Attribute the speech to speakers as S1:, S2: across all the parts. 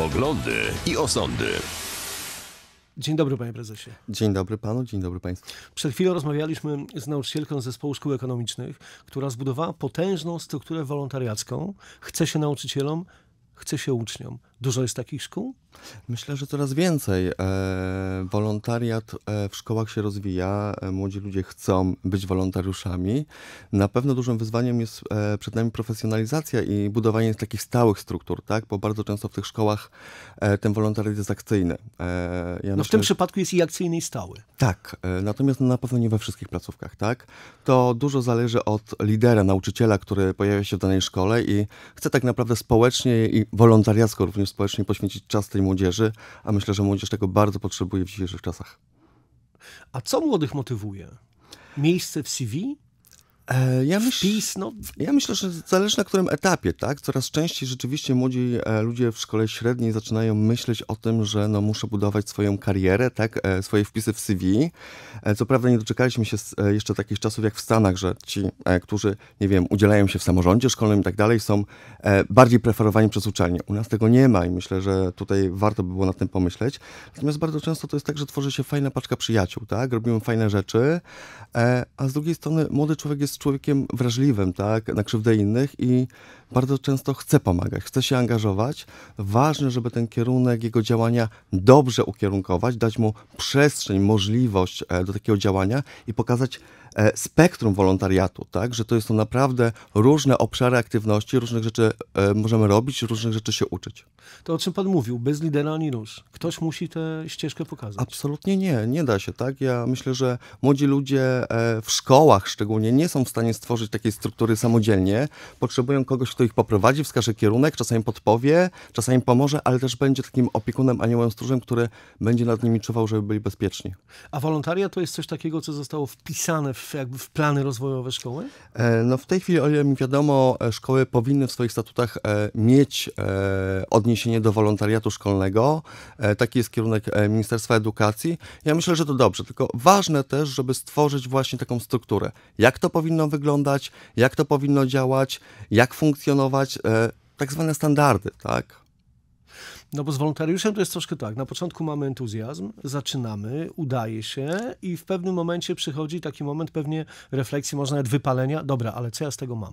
S1: Poglądy i osądy.
S2: Dzień dobry, panie prezesie.
S1: Dzień dobry panu, dzień dobry państwu.
S2: Przed chwilą rozmawialiśmy z nauczycielką z zespołu szkół ekonomicznych, która zbudowała potężną strukturę wolontariacką. Chce się nauczycielom, chce się uczniom. Dużo jest takich szkół?
S1: Myślę, że coraz więcej. E, wolontariat e, w szkołach się rozwija. E, młodzi ludzie chcą być wolontariuszami. Na pewno dużym wyzwaniem jest przed nami profesjonalizacja i budowanie takich stałych struktur, tak? bo bardzo często w tych szkołach ten wolontariat jest akcyjny. Ja no myślę, w tym
S2: przypadku jest i akcyjny i stały.
S1: Tak, natomiast na pewno nie we wszystkich placówkach. tak? To dużo zależy od lidera, nauczyciela, który pojawia się w danej szkole i chce tak naprawdę społecznie i wolontariacko również społecznej poświęcić czas tej młodzieży, a myślę, że młodzież tego bardzo potrzebuje w dzisiejszych czasach.
S2: A co młodych motywuje? Miejsce w CV?
S1: E, ja myśl, Wpis, no. ja myślę, że zależy na którym etapie, tak? Coraz częściej rzeczywiście młodzi e, ludzie w szkole średniej zaczynają myśleć o tym, że no, muszę budować swoją karierę, tak? E, swoje wpisy w CV. Co prawda nie doczekaliśmy się jeszcze takich czasów jak w Stanach, że ci, którzy, nie wiem, udzielają się w samorządzie szkolnym i tak dalej, są bardziej preferowani przez uczelnie. U nas tego nie ma i myślę, że tutaj warto by było nad tym pomyśleć. Natomiast bardzo często to jest tak, że tworzy się fajna paczka przyjaciół, tak? Robimy fajne rzeczy, a z drugiej strony młody człowiek jest człowiekiem wrażliwym, tak, na krzywdę innych i bardzo często chce pomagać, chce się angażować. Ważne, żeby ten kierunek jego działania dobrze ukierunkować, dać mu przestrzeń, możliwość e, do takiego działania i pokazać e, spektrum wolontariatu, tak, że to jest to naprawdę różne obszary aktywności, różnych rzeczy e, możemy robić, różnych rzeczy się uczyć.
S2: To o czym pan mówił, bez lidera ani róż. Ktoś musi tę ścieżkę pokazać.
S1: Absolutnie nie, nie da się, tak. Ja myślę, że młodzi ludzie w szkołach szczególnie nie są w stanie stworzyć takiej struktury samodzielnie. Potrzebują kogoś, kto ich poprowadzi, wskaże kierunek, czasami podpowie, czasami pomoże, ale też będzie takim opiekunem, aniołem stróżem, który będzie nad nimi czuwał, żeby byli bezpieczni.
S2: A wolontaria to jest coś takiego, co zostało wpisane w, jakby w plany rozwojowe szkoły?
S1: E, no w tej chwili, o ile mi wiadomo, e, szkoły powinny w swoich statutach e, mieć odniesienie do wolontariatu szkolnego. Taki jest kierunek Ministerstwa Edukacji. Ja myślę, że to dobrze, tylko ważne też, żeby stworzyć właśnie taką strukturę. Jak to powinno powinno wyglądać, jak to powinno działać, jak funkcjonować, e, tak zwane standardy, tak?
S2: No bo z wolontariuszem to jest troszkę tak. Na początku mamy entuzjazm, zaczynamy, udaje się i w pewnym momencie przychodzi taki moment pewnie refleksji, może nawet wypalenia. Dobra, ale co ja z tego mam?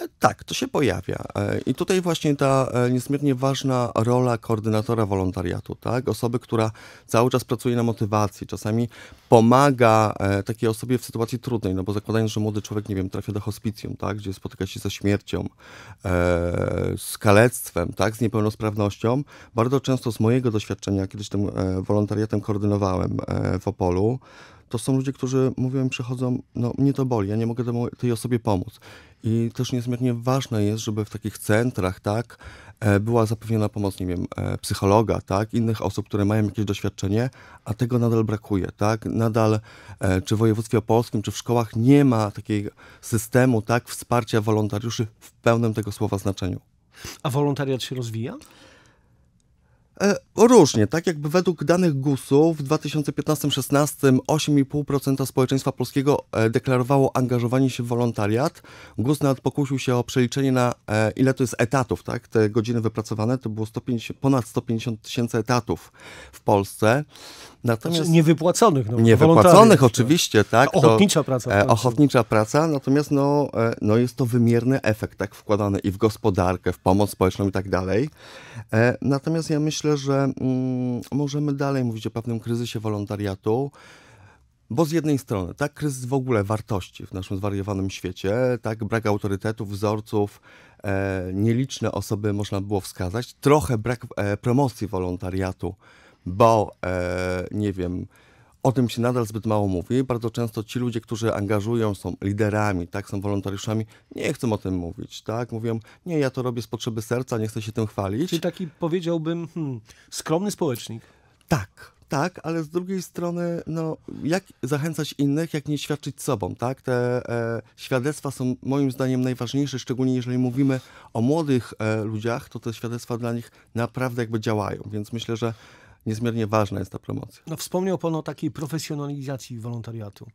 S1: E, tak, to się pojawia. E, I tutaj właśnie ta e, niezmiernie ważna rola koordynatora wolontariatu, tak? Osoby, która cały czas pracuje na motywacji, czasami pomaga takiej osobie w sytuacji trudnej, no bo zakładając, że młody człowiek, nie wiem, trafia do hospicjum, tak? Gdzie spotyka się ze śmiercią, z kalectwem, tak? Z niepełnosprawnością. Bardzo często z mojego doświadczenia, kiedyś tym wolontariatem koordynowałem w Opolu, to są ludzie, którzy mówią, przychodzą, no mnie to boli, ja nie mogę temu, tej osobie pomóc. I też niezmiernie ważne jest, żeby w takich centrach, tak, e, była zapewniona pomoc, nie wiem, e, psychologa, tak, innych osób, które mają jakieś doświadczenie, a tego nadal brakuje, tak, nadal e, czy w województwie opolskim, czy w szkołach nie ma takiego systemu, tak, wsparcia wolontariuszy w pełnym tego słowa znaczeniu.
S2: A wolontariat się rozwija?
S1: E, różnie, tak jakby według danych GUS-u w 2015-16 8,5% społeczeństwa polskiego e, deklarowało angażowanie się w wolontariat. GUS nawet pokusił się o przeliczenie na e, ile to jest etatów, tak? Te godziny wypracowane to było 150, ponad 150 tysięcy etatów w Polsce. Natomiast znaczy niewypłaconych. No, niewypłaconych oczywiście, tak. To, ochotnicza praca. E, ochotnicza praca, natomiast no, e, no jest to wymierny efekt, tak, wkładany i w gospodarkę, w pomoc społeczną i tak dalej. E, natomiast ja myślę, że mm, możemy dalej mówić o pewnym kryzysie wolontariatu, bo z jednej strony, tak, kryzys w ogóle wartości w naszym zwariowanym świecie, tak, brak autorytetów, wzorców, e, nieliczne osoby można było wskazać, trochę brak e, promocji wolontariatu bo e, nie wiem, o tym się nadal zbyt mało mówi. Bardzo często ci ludzie, którzy angażują, są liderami, tak, są wolontariuszami, nie chcą o tym mówić, tak? Mówią, nie, ja to robię z potrzeby serca, nie chcę się tym chwalić. Czyli taki powiedziałbym hmm, skromny społecznik. Tak, tak, ale z drugiej strony, no, jak zachęcać innych, jak nie świadczyć sobą, tak? Te e, świadectwa są moim zdaniem najważniejsze, szczególnie jeżeli mówimy o młodych e, ludziach, to te świadectwa dla nich naprawdę jakby działają, więc myślę, że niezmiernie ważna jest ta promocja.
S2: No, wspomniał Pan o takiej profesjonalizacji wolontariatu.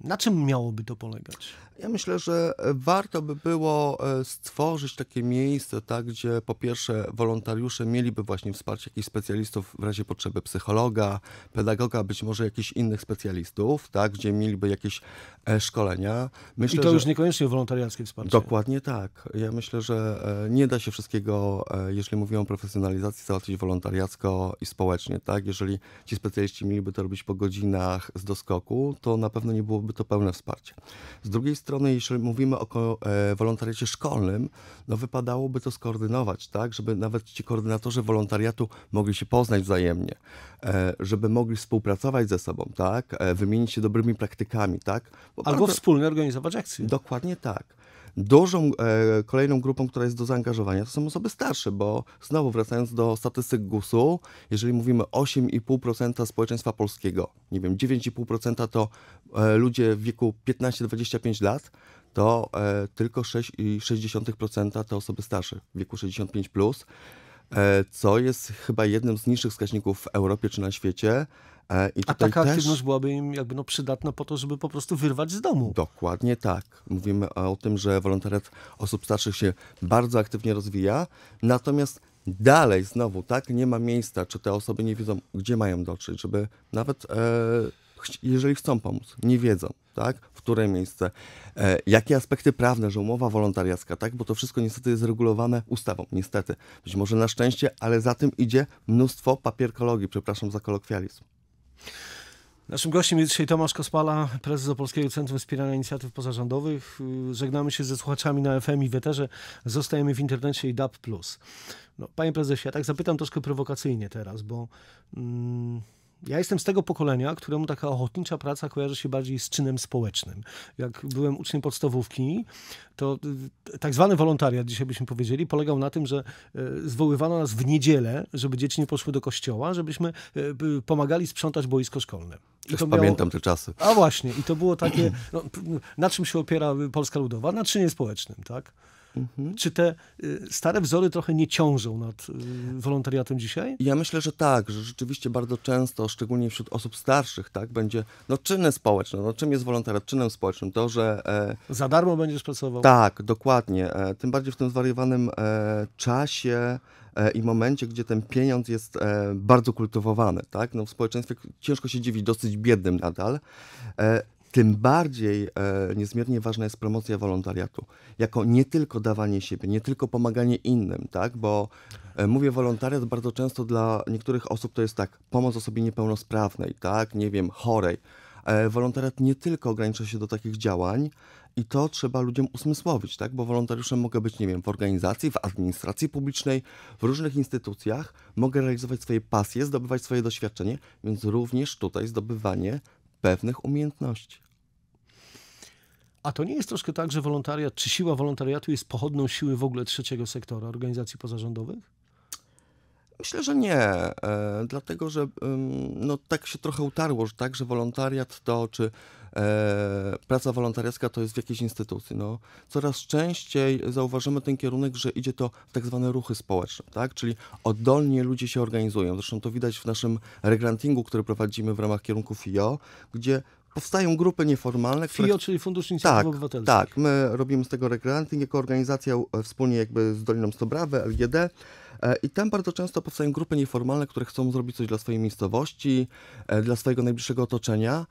S2: Na czym miałoby to polegać?
S1: Ja myślę, że warto by było e, stworzyć takie miejsce, tak, gdzie po pierwsze wolontariusze mieliby właśnie wsparcie jakichś specjalistów w razie potrzeby psychologa, pedagoga, być może jakichś innych specjalistów, tak, gdzie mieliby jakieś e, szkolenia. Myślę, I to już że... niekoniecznie
S2: wolontariackie wsparcie.
S1: Dokładnie tak. Ja myślę, że e, nie da się wszystkiego, jeżeli mówimy o profesjonalizacji, załatwić wolontariacko i społecznie. Tak? Jeżeli ci specjaliści mieliby to robić po godzinach z doskoku, to na na pewno nie byłoby to pełne wsparcie. Z drugiej strony, jeśli mówimy o e, wolontariacie szkolnym, no wypadałoby to skoordynować, tak, żeby nawet ci koordynatorzy wolontariatu mogli się poznać wzajemnie, e, żeby mogli współpracować ze sobą, tak, e, wymienić się dobrymi praktykami, tak. Bo Albo bardzo... wspólnie organizować akcje. Dokładnie tak. Dużą e, kolejną grupą, która jest do zaangażowania, to są osoby starsze, bo znowu wracając do statystyk GUS-u, jeżeli mówimy 8,5% społeczeństwa polskiego, nie wiem, 9,5% to e, ludzie w wieku 15-25 lat, to e, tylko 6,6% to osoby starsze w wieku 65+. Plus. E, co jest chyba jednym z niższych wskaźników w Europie czy na świecie. E, A taka też... aktywność byłaby im jakby no przydatna po to, żeby po prostu wyrwać z domu. Dokładnie tak. Mówimy o tym, że wolontariat osób starszych się bardzo aktywnie rozwija, natomiast dalej znowu, tak, nie ma miejsca, czy te osoby nie wiedzą, gdzie mają dotrzeć, żeby nawet e, jeżeli chcą pomóc, nie wiedzą, tak, w które miejsce, e, jakie aspekty prawne, że umowa wolontariacka, tak, bo to wszystko niestety jest regulowane ustawą, niestety, być może na szczęście, ale za tym idzie mnóstwo papierkologii, przepraszam za kolokwializm.
S2: Naszym gościem jest dzisiaj Tomasz Kospala, prezes Opolskiego Centrum Wspierania Inicjatyw Pozarządowych. Żegnamy się ze słuchaczami na FM i Weterze. Zostajemy w internecie i DAB+. No, panie prezesie, ja tak zapytam troszkę prowokacyjnie teraz, bo... Mm, ja jestem z tego pokolenia, któremu taka ochotnicza praca kojarzy się bardziej z czynem społecznym. Jak byłem uczniem podstawówki, to e, tak zwany wolontariat, dzisiaj byśmy powiedzieli, polegał na tym, że e, zwoływano nas w niedzielę, żeby dzieci nie poszły do kościoła, żebyśmy e, pomagali sprzątać boisko szkolne. I miało... pamiętam te czasy. A właśnie, i to było takie, no, na czym się opiera Polska Ludowa? Na czynie społecznym, tak? Mhm. Czy te y, stare wzory trochę nie ciążą nad y, wolontariatem dzisiaj?
S1: Ja myślę, że tak, że rzeczywiście bardzo często, szczególnie wśród osób starszych, tak, będzie no, czyny społeczne. No, czym jest wolontariat? Czynem społecznym. To, że... E, Za darmo będziesz
S2: pracował. Tak,
S1: dokładnie. E, tym bardziej w tym zwariowanym e, czasie e, i momencie, gdzie ten pieniądz jest e, bardzo kultywowany, tak? No, w społeczeństwie ciężko się dziwić, dosyć biednym nadal. E, tym bardziej e, niezmiernie ważna jest promocja wolontariatu. Jako nie tylko dawanie siebie, nie tylko pomaganie innym, tak? Bo e, mówię wolontariat bardzo często dla niektórych osób to jest tak, pomoc osobie niepełnosprawnej, tak? Nie wiem, chorej. E, wolontariat nie tylko ogranicza się do takich działań i to trzeba ludziom usmysłowić, tak? Bo wolontariuszem mogę być, nie wiem, w organizacji, w administracji publicznej, w różnych instytucjach. Mogę realizować swoje pasje, zdobywać swoje doświadczenie, więc również tutaj zdobywanie pewnych umiejętności.
S2: A to nie jest troszkę tak, że wolontariat, czy siła wolontariatu jest pochodną siły w ogóle trzeciego sektora, organizacji pozarządowych?
S1: Myślę, że nie, e, dlatego że no, tak się trochę utarło, że tak, że wolontariat to, czy e, praca wolontariacka to jest w jakiejś instytucji. No, coraz częściej zauważymy ten kierunek, że idzie to w tak zwane ruchy społeczne, tak? czyli oddolnie ludzie się organizują. Zresztą to widać w naszym regrantingu, który prowadzimy w ramach kierunku FIO, gdzie powstają grupy nieformalne. FIO, czyli Fundusz Inicjatyw tak, Obywatelskich. Tak, my robimy z tego regrantyn jako organizacja e, wspólnie jakby z Doliną Stobrawy, LGD. E, I tam bardzo często powstają grupy nieformalne, które chcą zrobić coś dla swojej miejscowości, e, dla swojego najbliższego otoczenia.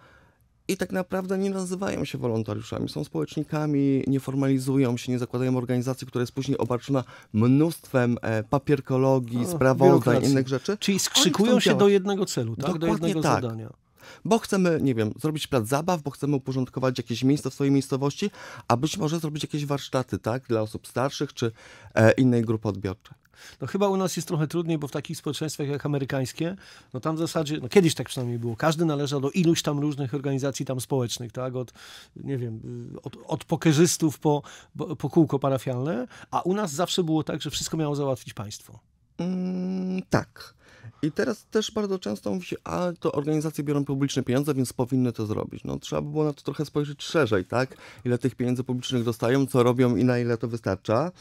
S1: I tak naprawdę nie nazywają się wolontariuszami, są społecznikami, nie formalizują się, nie zakładają organizacji, która jest później obarczona mnóstwem papierkologii, sprawozdań, innych rzeczy. Czyli skrzykują się działać. do jednego celu, tak? Dokładnie do jednego tak. zadania bo chcemy, nie wiem, zrobić plac zabaw, bo chcemy uporządkować jakieś miejsce w swojej miejscowości, a być może zrobić jakieś warsztaty, tak, dla osób starszych czy e, innej grupy odbiorczej. No chyba u nas
S2: jest trochę trudniej, bo w takich społeczeństwach jak amerykańskie, no tam w zasadzie, no kiedyś tak przynajmniej było, każdy należał do iluś tam różnych organizacji tam społecznych, tak, od, nie wiem, od, od pokerzystów po, po kółko parafialne, a u nas zawsze było tak, że wszystko miało załatwić państwo.
S1: Mm, tak. I teraz też bardzo często mówi się, a to organizacje biorą publiczne pieniądze, więc powinny to zrobić. No trzeba by było na to trochę spojrzeć szerzej, tak? Ile tych pieniędzy publicznych dostają, co robią i na ile to wystarcza.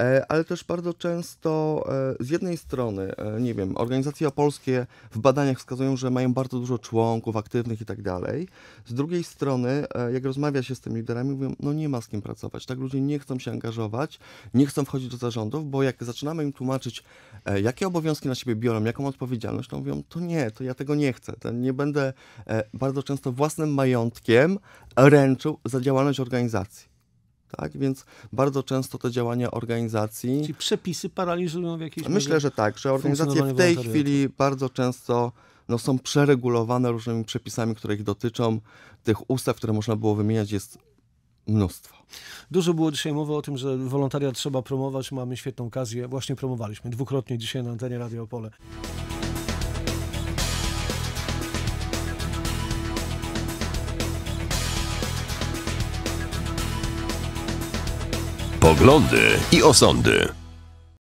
S1: E, ale też bardzo często e, z jednej strony, e, nie wiem, organizacje polskie w badaniach wskazują, że mają bardzo dużo członków aktywnych i tak dalej. Z drugiej strony, jak rozmawia się z tymi liderami, mówią, no nie ma z kim pracować, tak ludzie nie chcą się angażować, nie chcą wchodzić do zarządów, bo jak zaczynamy im tłumaczyć, jakie obowiązki na siebie biorą, jaką odpowiedzialność, to mówią, to nie, to ja tego nie chcę, to nie będę bardzo często własnym majątkiem ręczył za działalność organizacji. Tak, więc bardzo często te działania organizacji. Czyli przepisy paraliżują w jakiejś Myślę, że tak, że organizacje w tej chwili bardzo często no, są przeregulowane różnymi przepisami, które ich dotyczą. Tych ustaw, które można było wymieniać, jest mnóstwo.
S2: Dużo było dzisiaj mowy o tym, że wolontariat trzeba promować. Mamy świetną okazję. Właśnie promowaliśmy dwukrotnie dzisiaj na antenie Radio Opole. poglądy i osądy.